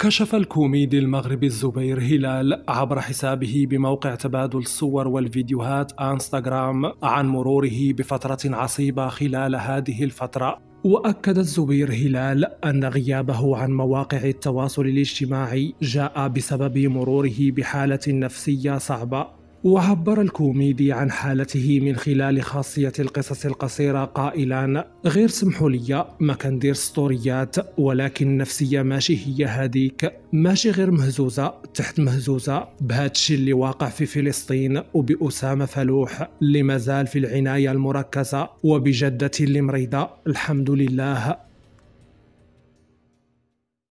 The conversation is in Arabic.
كشف الكوميدي المغربي الزبير هلال عبر حسابه بموقع تبادل الصور والفيديوهات انستغرام عن مروره بفترة عصيبة خلال هذه الفترة واكد الزبير هلال ان غيابه عن مواقع التواصل الاجتماعي جاء بسبب مروره بحاله نفسيه صعبه وعبر الكوميدي عن حالته من خلال خاصية القصص القصيرة قائلا غير سمحوا لي ما كندير سطوريات ولكن نفسية ماشي هي هذيك ماشي غير مهزوزة تحت مهزوزة بهادشي اللي واقع في فلسطين وبأسامة فلوح اللي مازال في العناية المركزة وبجدتي اللي مريضة الحمد لله